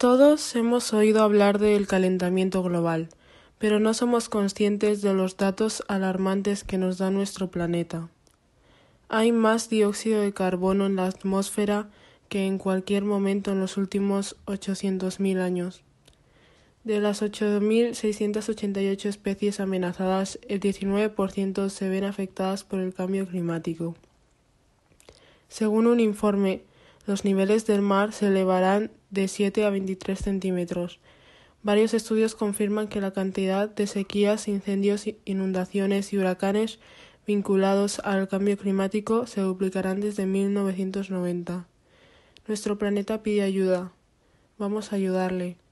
Todos hemos oído hablar del calentamiento global, pero no somos conscientes de los datos alarmantes que nos da nuestro planeta. Hay más dióxido de carbono en la atmósfera que en cualquier momento en los últimos 800.000 años. De las 8.688 especies amenazadas, el 19% se ven afectadas por el cambio climático. Según un informe los niveles del mar se elevarán de 7 a 23 centímetros. Varios estudios confirman que la cantidad de sequías, incendios, inundaciones y huracanes vinculados al cambio climático se duplicarán desde 1990. Nuestro planeta pide ayuda. Vamos a ayudarle.